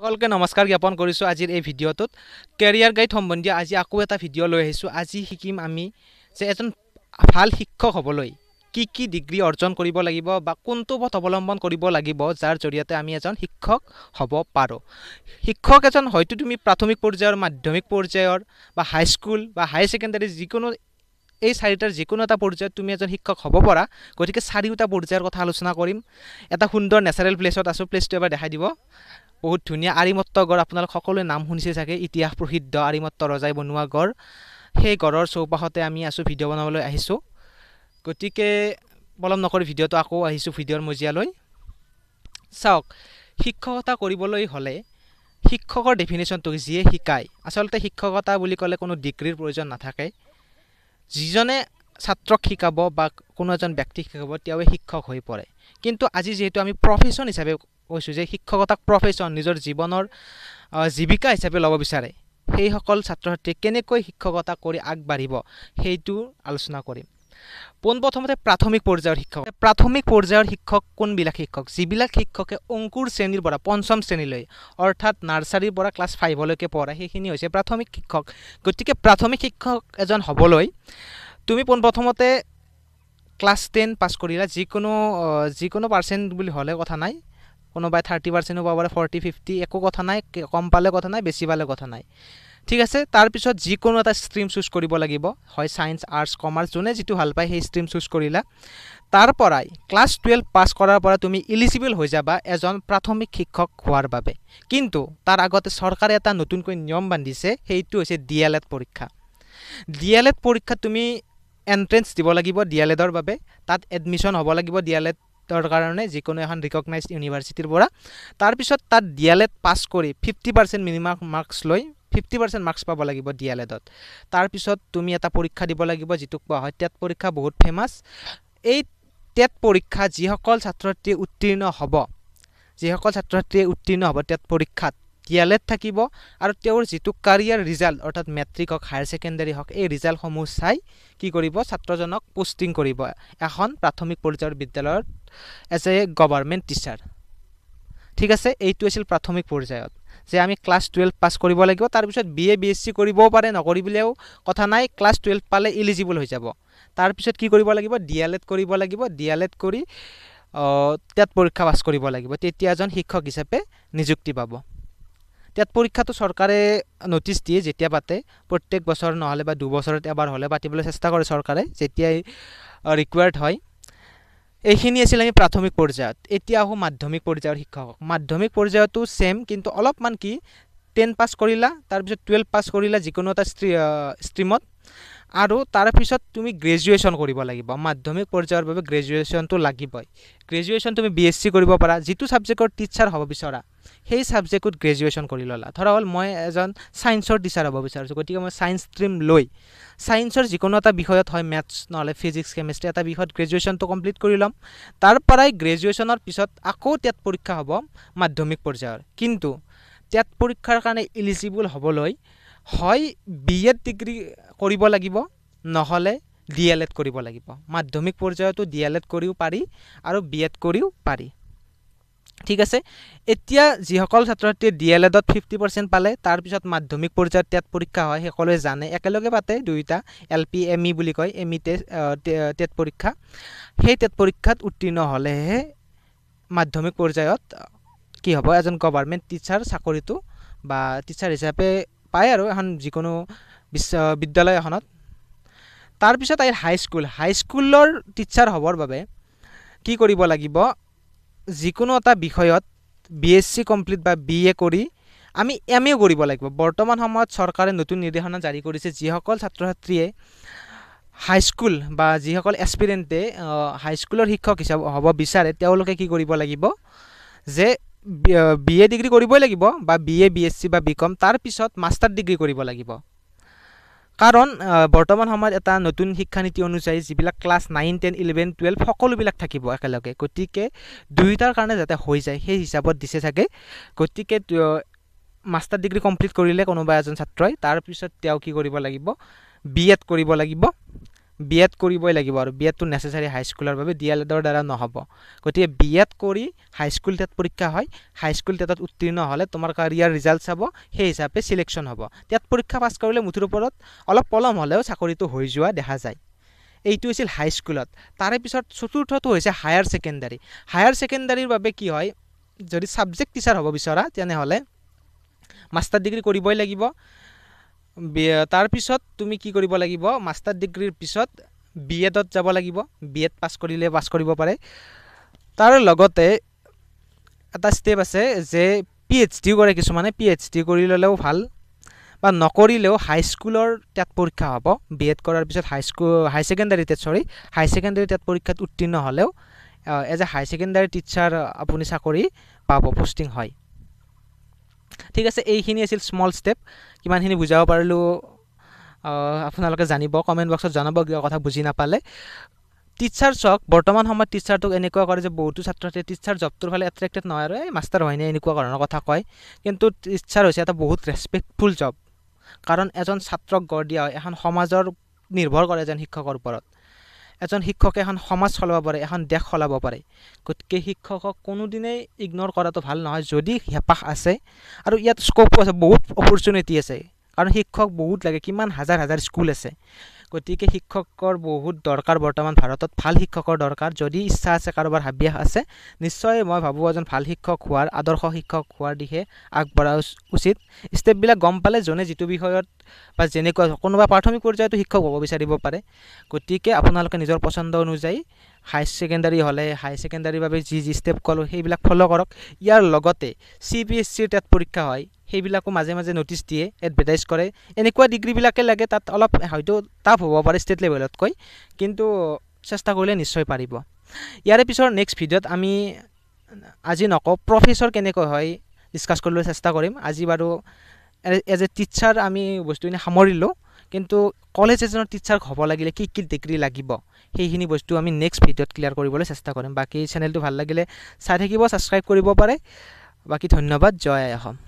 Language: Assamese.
সকলোকে নমস্কাৰ জ্ঞাপন কৰিছোঁ আজিৰ এই ভিডিঅ'টোত কেৰিয়াৰ গাইড সম্বন্ধীয় আজি আকৌ এটা ভিডিঅ' লৈ আহিছোঁ আজি শিকিম আমি যে এজন ভাল শিক্ষক হ'বলৈ কি কি ডিগ্ৰী অৰ্জন কৰিব লাগিব বা কোনটো পথ অৱলম্বন কৰিব লাগিব যাৰ জৰিয়তে আমি এজন শিক্ষক হ'ব পাৰোঁ শিক্ষক এজন হয়তো তুমি প্ৰাথমিক পৰ্যায়ৰ মাধ্যমিক পৰ্যায়ৰ বা হাইস্কুল বা হাই ছেকেণ্ডেৰী যিকোনো এই চাৰিটাৰ যিকোনো এটা পৰ্যায়ত তুমি এজন শিক্ষক হ'ব পৰা গতিকে চাৰিওটা পৰ্যায়ৰ কথা আলোচনা কৰিম এটা সুন্দৰ নেচাৰেল প্লেচত আছোঁ প্লেচটো এবাৰ দেখাই দিব বহুত ধুনীয়া গড় আপোনালোক সকলোৱে নাম শুনিছে চাগে ইতিহাস প্ৰসিদ্ধ আৰিমত্ত ৰজাই বনোৱা গড় সেই গড়ৰ চৌপাশতে আমি আছোঁ ভিডিঅ' বনাবলৈ আহিছোঁ গতিকে পলম নকৰি ভিডিঅ'টো আকৌ আহিছোঁ ভিডিঅ'ৰ মজিয়ালৈ চাওক শিক্ষকতা কৰিবলৈ হ'লে শিক্ষকৰ ডেফিনেশ্যনটো যিয়ে শিকায় আচলতে শিক্ষকতা বুলি ক'লে কোনো ডিগ্ৰীৰ প্ৰয়োজন নাথাকে যিজনে ছাত্ৰক শিকাব বা কোনো এজন ব্যক্তিক শিকাব তেওঁৱে শিক্ষক হৈ পৰে কিন্তু আজি যিহেতু আমি প্ৰফেশ্যন হিচাপে কৈছোঁ যে শিক্ষকতাক প্ৰফেশ্যন নিজৰ জীৱনৰ জীৱিকা হিচাপে ল'ব বিচাৰে সেইসকল ছাত্ৰ ছাত্ৰীয়ে কেনেকৈ শিক্ষকতা কৰি আগবাঢ়িব সেইটো আলোচনা কৰিম পোনপ্ৰথমতে প্ৰাথমিক পৰ্যায়ৰ শিক্ষক প্ৰাথমিক পৰ্যায়ৰ শিক্ষক কোনবিলাক শিক্ষক যিবিলাক শিক্ষকে অংকুৰ শ্ৰেণীৰ পৰা পঞ্চম শ্ৰেণীলৈ অৰ্থাৎ নাৰ্চাৰীৰ পৰা ক্লাছ ফাইভলৈকে পঢ়ায় সেইখিনি হৈছে প্ৰাথমিক শিক্ষক গতিকে প্ৰাথমিক শিক্ষক এজন হ'বলৈ তুমি পোনপ্ৰথমতে ক্লাছ টেন পাছ কৰিলা যিকোনো যিকোনো পাৰ্চেণ্ট বুলি হ'লে কথা নাই কোনোবাই থাৰ্টি পাৰ্চেণ্টো পাব পাৰে ফৰ্টি ফিফটি একো কথা নাই কম পালে কথা নাই বেছি পালে কথা নাই ঠিক আছে তাৰপিছত যিকোনো এটা ষ্ট্ৰীম চুজ কৰিব লাগিব হয় ছায়েন্স আৰ্টছ কমাৰ্চ যোনে যিটো ভাল পায় সেই ষ্ট্ৰীম চুজ কৰিলা তাৰ পৰাই ক্লাছ টুৱেল্ভ পাছ কৰাৰ পৰা তুমি ইলিজিবল হৈ যাবা এজন প্ৰাথমিক শিক্ষক হোৱাৰ বাবে কিন্তু তাৰ আগতে চৰকাৰে এটা নতুনকৈ নিয়ম বান্ধিছে সেইটো হৈছে ডি এল এড পৰীক্ষা ডি এল এড পৰীক্ষাত তুমি এণ্ট্ৰেঞ্চ দিব লাগিব ডি এল এডৰ বাবে তাত এডমিশ্যন হ'ব লাগিব ডি এল এডৰ কাৰণে যিকোনো এখন ৰিকগনাইজ ইউনিভাৰ্চিটিৰ পৰা তাৰপিছত তাত ডি এল এড পাছ কৰি ফিফটি পাৰ্চেণ্ট মিনিমাম মাৰ্কছ লৈ ফিফটি পাৰ্চেণ্ট মাৰ্কছ পাব লাগিব ডি এল এডত তাৰপিছত তুমি এটা পৰীক্ষা দিব লাগিব যিটোক কোৱা হয় টেট পৰীক্ষা বহুত ফেমাছ এই টেট পৰীক্ষা যিসকল ছাত্ৰ ছাত্ৰীয়ে উত্তীৰ্ণ হ'ব যিসকল ছাত্ৰ ছাত্ৰীয়ে উত্তীৰ্ণ হ'ব টেট পৰীক্ষাত ডি এল এড থাকিব আৰু তেওঁৰ যিটো কেৰিয়াৰ ৰিজাল্ট অৰ্থাৎ মেট্ৰিক হওক হায়াৰ ছেকেণ্ডেৰী হওক এই ৰিজাল্টসমূহ চাই কি কৰিব ছাত্ৰজনক পোষ্টিং কৰিব এখন প্ৰাথমিক পৰ্যায়ৰ বিদ্যালয়ত এজ এ গভৰ্ণমেণ্ট টিচাৰ ঠিক আছে এইটো আছিল প্ৰাথমিক পৰ্যায়ত যে আমি ক্লাছ টুৱেলভ পাছ কৰিব লাগিব তাৰপিছত B A B S C কৰিবও পাৰে নকৰিবলৈও কথা নাই ক্লাছ টুৱেলভ পালে ইলিজিবল হৈ যাব তাৰপিছত কি কৰিব লাগিব ডি এল এড কৰিব লাগিব ডি এল এড কৰি টেট পৰীক্ষা পাছ কৰিব লাগিব তেতিয়া এজন শিক্ষক হিচাপে নিযুক্তি পাব টেট পৰীক্ষাটো চৰকাৰে নটিচ দিয়ে যেতিয়া পাতে প্ৰত্যেক বছৰ নহ'লে বা দুবছৰত এবাৰ হ'লে পাতিবলৈ চেষ্টা কৰে চৰকাৰে যেতিয়াই ৰিকুৱাৰ্ড হয় এইখিনি আছিল আমি প্ৰাথমিক পৰ্যায়ত এতিয়া আহোঁ মাধ্যমিক পৰ্যায়ৰ শিক্ষকক মাধ্যমিক পৰ্যায়তো ছেম কিন্তু অলপমান কি টেন পাছ কৰিলা তাৰপিছত টুৱেল্ভ পাছ কৰিলা যিকোনো এটা ষ্ট্ৰীমত আৰু তাৰ পিছত তুমি গ্ৰেজুৱেশ্যন কৰিব লাগিব মাধ্যমিক পৰ্যায়ৰ বাবে গ্ৰেজুৱেশ্যনটো লাগিবই গ্ৰেজুৱেশ্যন তুমি বি এছ চি কৰিব পাৰা যিটো ছাবজেক্টৰ টিচাৰ হ'ব বিচৰা সেই ছাবজেক্টত গ্ৰেজুৱেশ্যন কৰি ল'লা ধৰা হ'ল মই এজন ছায়েন্সৰ টিচাৰ হ'ব বিচাৰিছোঁ গতিকে মই ছায়েন্স ষ্ট্ৰীম লৈ ছায়েন্সৰ যিকোনো এটা বিষয়ত হয় মেথছ নহ'লে ফিজিক্স কেমেষ্ট্ৰি এটা বিষয়ত গ্ৰেজুৱেশ্যনটো কমপ্লিট কৰি ল'ম তাৰ পৰাই গ্ৰেজুৱেশ্যনৰ পিছত আকৌ টেট পৰীক্ষা হ'ব মাধ্যমিক পৰ্যায়ৰ কিন্তু টেট পৰীক্ষাৰ কাৰণে ইলিজিবল হ'বলৈ হয় বি এড ডিগ্ৰী কৰিব লাগিব নহ'লে ডি এল এড কৰিব লাগিব মাধ্যমিক পৰ্যায়তো ডি এল এড কৰিও পাৰি আৰু বি এড কৰিও পাৰি ঠিক আছে এতিয়া যিসকল ছাত্ৰ ছাত্ৰীয়ে ডি এল এডত ফিফটি পাৰ্চেণ্ট পালে তাৰপিছত মাধ্যমিক পৰ্যায়ত টেট পৰীক্ষা হয় সকলোৱে জানে একেলগে পাতে দুয়োটা এল পি এম ই বুলি কয় এম ই টেষ্ট টেট পৰীক্ষা সেই টেট পৰীক্ষাত উত্তীৰ্ণ হ'লেহে মাধ্যমিক পৰ্যায়ত কি হ'ব এজন গভাৰ্মেণ্ট টিচাৰ চাকৰিটো বা টিচাৰ হিচাপে পায় আৰু এখন যিকোনো বিদ্যালয় এখনত তাৰপিছত আহিল হাইস্কুল হাইস্কুলৰ টিচাৰ হ'বৰ বাবে কি কৰিব লাগিব যিকোনো এটা বিষয়ত বি এছ চি কমপ্লিট বা বি এ কৰি আমি এম এও কৰিব লাগিব বৰ্তমান সময়ত চৰকাৰে নতুন নিৰ্দেশনা জাৰি কৰিছে যিসকল ছাত্ৰ ছাত্ৰীয়ে হাইস্কুল বা যিসকল এক্সপিৰিয়েণ্টে হাইস্কুলৰ শিক্ষক হিচাপে হ'ব বিচাৰে তেওঁলোকে কি কৰিব লাগিব যে বি এ ডিগ্ৰী কৰিবই লাগিব বা B A B S C বা বি কম তাৰপিছত মাষ্টাৰ ডিগ্ৰী কৰিব লাগিব কাৰণ বৰ্তমান সময়ত এটা নতুন শিক্ষানীতি অনুযায়ী যিবিলাক class nine ten eleven twelve সকলোবিলাক থাকিব একেলগে গতিকে দুয়োটাৰ কাৰণে যাতে হৈ যায় সেই হিচাপত দিছে চাগে গতিকে মাষ্টাৰ ডিগ্ৰী কমপ্লিট কৰিলে কোনোবা এজন ছাত্ৰই তাৰপিছত তেওঁ কি কৰিব লাগিব বি এড কৰিব লাগিব বি এড কৰিবই লাগিব আৰু বি এডটো নেচেচাৰী হাইস্কুলৰ বাবে ডি এল এডৰ দ্বাৰা নহ'ব গতিকে বি এড কৰি হাইস্কুল টেট পৰীক্ষা হয় হাইস্কুল টেটত উত্তীৰ্ণ হ'লে তোমাৰ কাৰিয়াৰ ৰিজাল্ট চাব সেই হিচাপে চিলেকশ্যন হ'ব টেট পৰীক্ষা পাছ কৰিলে মুঠৰ ওপৰত অলপ পলম হ'লেও চাকৰিটো হৈ যোৱা দেখা যায় এইটো হৈছিল হাইস্কুলত তাৰে পিছত চতুৰ্থটো হৈছে হায়াৰ ছেকেণ্ডাৰী হায়াৰ ছেকেণ্ডাৰীৰ বাবে কি হয় যদি ছাবজেক্ট টিচাৰ হ'ব বিচৰা তেনেহ'লে মাষ্টাৰ ডিগ্ৰী কৰিবই লাগিব তাৰপিছত তুমি কি কৰিব লাগিব মাষ্টাৰ ডিগ্ৰীৰ পিছত বি এডত যাব লাগিব বি এড পাছ কৰিলে পাছ কৰিব পাৰে তাৰ লগতে এটা ষ্টেপ আছে যে পি এইচ ডিও কৰে কিছুমানে পি এইচ ডি কৰি ল'লেও ভাল বা নকৰিলেও হাইস্কুলৰ টেট পৰীক্ষা হ'ব বি এড কৰাৰ পিছত হাইস্কুল হাই ছেকেণ্ডাৰী টেট চৰি হাই ছেকেণ্ডাৰী টেট পৰীক্ষাত উত্তীৰ্ণ হ'লেও as a high secondary teacher আপুনি চাকৰি পাব পষ্টিং হয় ঠিক আছে এইখিনি আছিল স্মল ষ্টেপ কিমানখিনি বুজাব পাৰিলোঁ আপোনালোকে জানিব কমেণ্ট বক্সত জনাব কিবা কথা বুজি নাপালে টিচাৰ্ছক বৰ্তমান সময়ত টিচাৰটোক এনেকুৱা কৰে যে বহুতো ছাত্ৰহঁতে টিচাৰ জবটোৰ ফালে এট্ৰেক্টেড নহয় আৰু এই মাষ্টাৰ হয়নে এনেকুৱা ধৰণৰ কথা কয় কিন্তু টিচাৰ হৈছে এটা বহুত ৰেচপেক্টফুল জব কাৰণ এজন ছাত্ৰক গঢ় দিয়া হয় এখন সমাজৰ নিৰ্ভৰ কৰে এজন শিক্ষকৰ ওপৰত এজন শিক্ষকে এখন সমাজ চলাব পাৰে এখন দেশ সলাব পাৰে গতিকে শিক্ষকক কোনোদিনেই ইগন'ৰ কৰাটো ভাল নহয় যদি হেঁপাহ আছে আৰু ইয়াত স্ক'পো আছে বহুত অপৰচুনিটি আছে কাৰণ শিক্ষক বহুত লাগে কিমান হাজাৰ হাজাৰ স্কুল আছে গতিকে শিক্ষকৰ বহুত দৰকাৰ বৰ্তমান ভাৰতত ভাল শিক্ষকৰ দৰকাৰ যদি ইচ্ছা আছে কাৰোবাৰ হাবিয়াস আছে নিশ্চয় মই ভাবোঁ এজন ভাল শিক্ষক হোৱাৰ আদৰ্শ শিক্ষক হোৱাৰ দিশে আগবঢ়া উচিত ষ্টেপবিলাক গম পালে যোনে যিটো বিষয়ত বা যেনেকুৱা কোনোবা প্ৰাথমিক পৰ্যায়তো শিক্ষক হ'ব বিচাৰিব পাৰে গতিকে আপোনালোকে নিজৰ পচন্দ অনুযায়ী হাই ছেকেণ্ডাৰী হ'লে হাই ছেকেণ্ডাৰীৰ বাবে যি যি ষ্টেপ ক'লোঁ সেইবিলাক ফ'ল' কৰক ইয়াৰ লগতে চি বি এছ চিৰ টেট পৰীক্ষা হয় সেইবিলাকো মাজে মাজে ন'টিচ দিয়ে এডভাৰটাইজ কৰে এনেকুৱা ডিগ্ৰীবিলাকে লাগে তাত অলপ হয়তো টাফ হ'ব পাৰে ষ্টেট লেভেলতকৈ কিন্তু চেষ্টা কৰিলে নিশ্চয় পাৰিব ইয়াৰে পিছৰ নেক্সট ভিডিঅ'ত আমি আজি নকওঁ প্ৰফেচৰ কেনেকৈ হয় ডিছকাছ কৰিবলৈ চেষ্টা কৰিম আজি বাৰু এজ এ টিচাৰ আমি বস্তুখিনি সামৰিলোঁ কিন্তু কলেজ এজনৰ টিচাৰ হ'ব লাগিলে কি কি ডিগ্ৰী লাগিব সেইখিনি বস্তু আমি নেক্সট ভিডিঅ'ত ক্লিয়াৰ কৰিবলৈ চেষ্টা কৰিম বাকী চেনেলটো ভাল লাগিলে চাই থাকিব ছাবস্ক্ৰাইব কৰিব পাৰে বাকী ধন্যবাদ জয় আহম